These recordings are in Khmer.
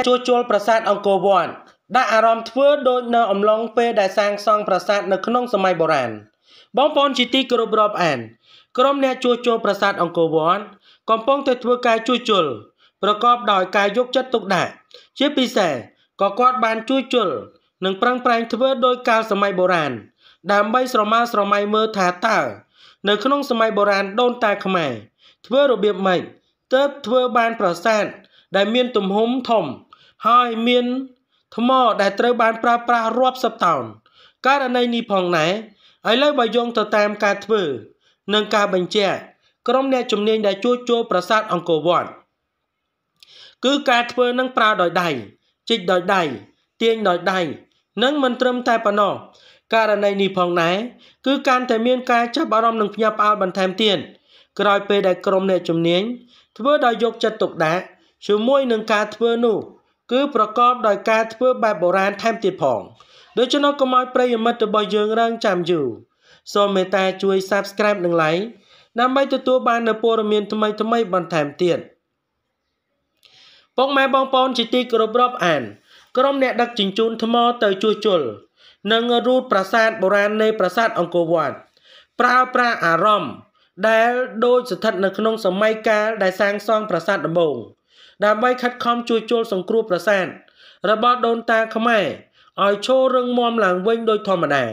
ជួសជុលប្រាសាទអង្គរវត្តដាក់អារម្មណ៍ធ្វើដូចនៅអំឡុងពេលដែលសាងសង់ប្រាសាទនៅក្នុងសម័យបុរាណបងប្អូនជាទីគោរពរាប់អាន ក្រុមអ្នកជួសជុលប្រាសាទអង្គរវត្តកំពុងតែធ្វើការជួសជុលប្រកប ដោយការយកចិត្តទុកដាក់ជាពិសេសក៏គាត់បានជួសជុលនិងប្រឹងប្រែងធ្វើដោយកាលសម័យបុរាណដើម្បីស្រមើស្រមៃមើលថាតើនៅក្នុងសម័យបុរាណដូនតាខ្មែរធ្វើរបៀបម៉េចទើបធ្វើបានប្រាសាទដែលមានទំហំធំហើយមានថ្ម ដែល ត្រូវបាន ប្រើប្រាស់រាប់សិបតោនករណីនេះផងដែរឥឡូវបើយោងទៅតាមការធ្វើ និងការបញ្ជាក់ក្រុមអ្នកជំនាញដែលជួសជុលប្រាសាទអង្គរវត្តគឺការធ្វើនឹងប្រើដោយដៃជីកដោយដៃទាញដោយដៃនិងមិនត្រឹមតែប៉ុណ្ណោះករណីនេះផងដែរគឺកាន់តែមានការចាប់អារម្មណ៍និងភ្ញាក់ផ្អើលបន្ថែមទៀតក្រោយពេលដែលក្រុមអ្នកជំនាញធ្វើដោយយកចិត្តទុកដាក់ជាមួយនឹងការធ្វើនោះគឺប្រកបដោយការធ្វើបែបបុរាណថែមទៀតផងដូច្នោះកុំឲ្យប្រិយមិត្តរបស់យើងរងចាំយូរសូមមេត្តាជួយ Subscribe និង Like ដើម្បីទទួលបាននូវព័ត៌មាន ថ្មីៗបន្ថែមទៀតពុកម៉ែបងប្អូនជាទីគោរពរាប់អាន ក្រុមអ្នក ដឹកជញ្ជូនថ្មទៅ ជួសជុលនិងរូតប្រាសាទបុរាណនៃប្រាសាទអង្គរវត្តប្រើប្រាស់អារម្មណ៍ដែលដូចស្ថិតនៅក្នុង សម័យកាលដែលសាងសង់ប្រាសាទដំបូង។ដើម្បីខិតខំជួយជុលសង្គ្រោះប្រាសាទរបស់ ដូនតាខ្មែរឲ្យឈររឹងមាំឡើងវិញដោយធម្មតា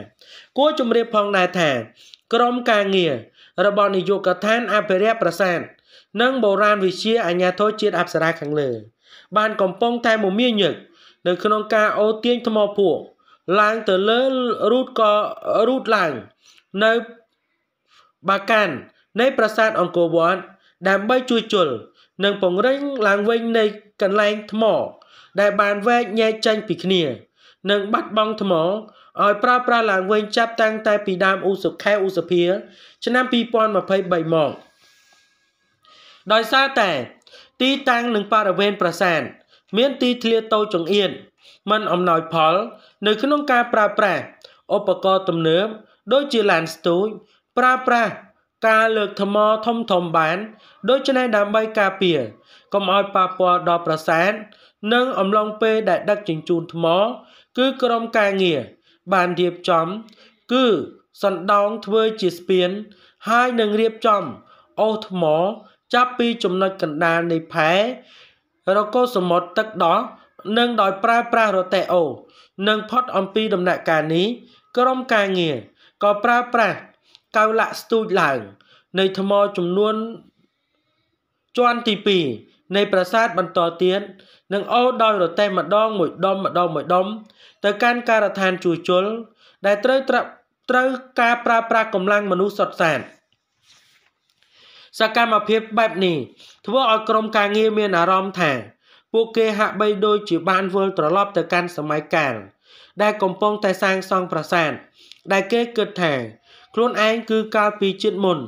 គួរជម្រាបផងដែរថា ក្រមការងារ របស់នាយកដ្ឋានអភិរក្សប្រាសាទនិងបុរាណវិទ្យាអាជ្ញាធរជាតិអប្សរាខាងលើបានកំពុងតែមមាញឹកនៅក្នុងការអូទាញថ្មភក់ឡើងទៅលើរូតក៏រូតឡើងនៅបាកាននៃប្រាសាទអង្គរវត្តដើម្បីជួយជលនិងពង្រឹងឡើងវិញ នៃកន្លែងថ្មដែលបានវែកញែកចេញពីគ្នា និង បាត់បង់ថ្មឲ្យប្រើប្រាស់ឡើងវិញចាប់តាំងតែ ពីដើមឧសខែឧសភាឆ្នាំ2023មកដោយសារតែទីតាំងនិងបរិវេណប្រាសាទមានទីធ្លាតូចចង្អៀតមិនអំណោយផល នៅ ក្នុងការប្រើប្រាស់ឧបករណ៍ទំនើបដូចជាឡានស្ទូចប្រើប្រាស់ការលើកថ្មធំធំបានដូច្នេះដើម្បីការពារកុំឲ្យប៉ះពាល់ដល់ប្រាសាទនិងអំឡុងពេលដែលដឹកជញ្ជូនថ្ម គឺក្រុមការងារបានរៀបចំ គឺសណ្ដោងធ្វើជាស្ពាន ហើយនឹងរៀបចំអូសថ្ម ចាប់ពីចំណុចកណ្ដាលនៃផែរកោសមុទ្រទឹកដោះនិងដោយប្រើប្រាស់រតេអូ និងផុតអំពីដំណាក់កាលនេះ ក្រុមការងារក៏ប្រើប្រាស់កៅឡាក់ស្ទូចឡើងនៃថ្មចំនួនជាន់ទី2នៃ ប្រាសាទបន្តទៀតនឹងអូរដោយរទេះម្ដងមួយដុំម្ដងមួយដុំទៅកាន់ការដ្ឋានជួជុលដែលត្រូវត្រូវការប្រើប្រាស់កម្លាំងមនុស្សសុទ្ធសាធសកម្មភាពបែបនេះ ធ្វើឲ្យក្រុមការងារមានអារម្មណ៍ថា ពួកគេហាក់បីដូចជាបានវិលត្រឡប់ទៅកាន់សម័យកាលដែលកំពុងតែសាងសង់ប្រាសាទដែលគេគិតថាខ្លួនឯងគឺកាលពីជាតិមុន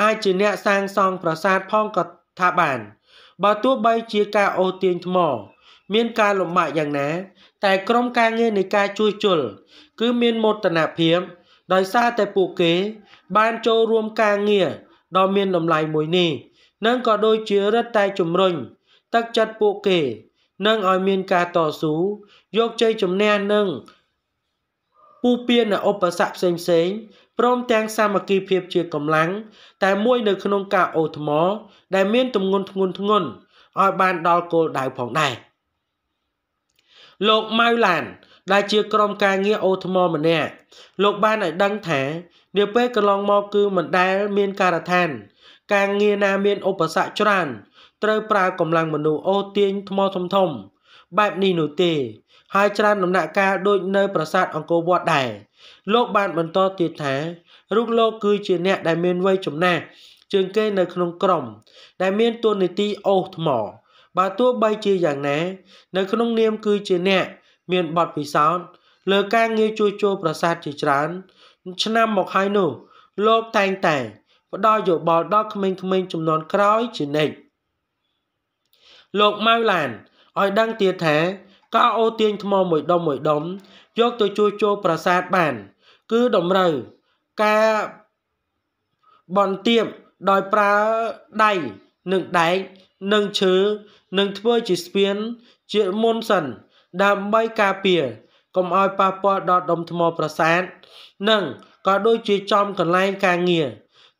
អាចជាអ្នកសាងសង់ប្រាសាទផងក៏ថាបាន បើទោះបីជាការអូសទាញថ្ម មានការលំបាកយ៉ាងណាតែក្រុមការងារនៃការជួសជុលគឺមានមោទនភាពដោយសារតែពួកគេបានចូលរួមការងារដ៏មានតម្លៃមួយនេះនឹងក៏ដូចជារឹតតែជំរុញទឹកចិត្តពួកគេនឹងឲ្យមានការតស៊ូយកជ័យជំនះនឹងពូពៀននៅឧបសគ្គផ្សេងៗព្រមទាំងសាមគ្គីភាពជាកម្លាំង តែមួយនៅក្នុងការអូថ្មដែល មានទម្ងន់ធ្ងន់ធ្ងន់ឲ្យបានដល់គោលដៅផងដែរលោកម៉ៅឡាន ដែលជាក្រុមការងារអូថ្មម្នាក់លោកបានឲ្យដឹងថានាពេលកន្លងមកគឺមិនដែល មាន ការដ្ឋាន ការងារណាមានឧបសគ្គច្រើន ត្រូវប្រើកម្លាំងមនុស្សអូទាញថ្មធំធំបែបនេះនោះទេហើយច្រើនដំណាក់កាលដូចនៅប្រាសាទអង្គរវត្តដែរលោកបានបន្តទៀតថារូបលោកគឺជាអ្នកដែលមានវ័យចំណាស់ជាងគេនៅក្នុងក្រុម ដែលមានតួនាទីអូសថ្មបើទោះបីជាយ៉ាងណានៅក្នុងនាមគឺជាអ្នក មានបទពិសោធន៍លើការ ងារជួសជុលប្រាសាទជាច្រើន ឆ្នាំមកហើយនោះ លោកតែងតែផ្ដល់យោបល់ដល់ក្មេងៗចំនួនក្រោយជានិច្ចលោកម៉ៅឡានឲ្យដឹងទៀតថាក៏អូទាញថ្មមួយដុំមួយដុំយកទៅជួសជុលប្រាសាទបាន គឺតម្រូវការបន្ទាបដោយប្រើដៃនិងដែកនិងឈើនិងធ្វើជាស្ពានជាមុនសិនដើម្បីការពារកុំឲ្យប៉ះពាល់ដល់ដុំថ្មប្រាសាទនិងក៏ដូចជាចំកន្លែងការងារ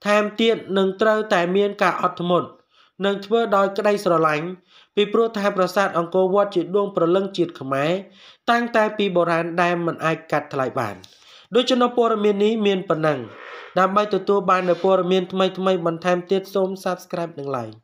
ថែមទៀតនឹងត្រូវតែមានការអត់ធ្មត់និងធ្វើដោយក្តីស្រឡាញ់ពីព្រោះថាប្រាសាទអង្គរវត្តជាដួងព្រលឹងជាតិខ្មែរតាំងតែពីបុរាណដែលមិនអាចកាត់ថ្លៃបាន ដូច្នោះព័ត៌មាននេះមានប៉ុណ្ណឹងដើម្បីទទួលបាននូវព័ត៌មានថ្មីៗបន្ថែមទៀតសូម Subscribe និង Like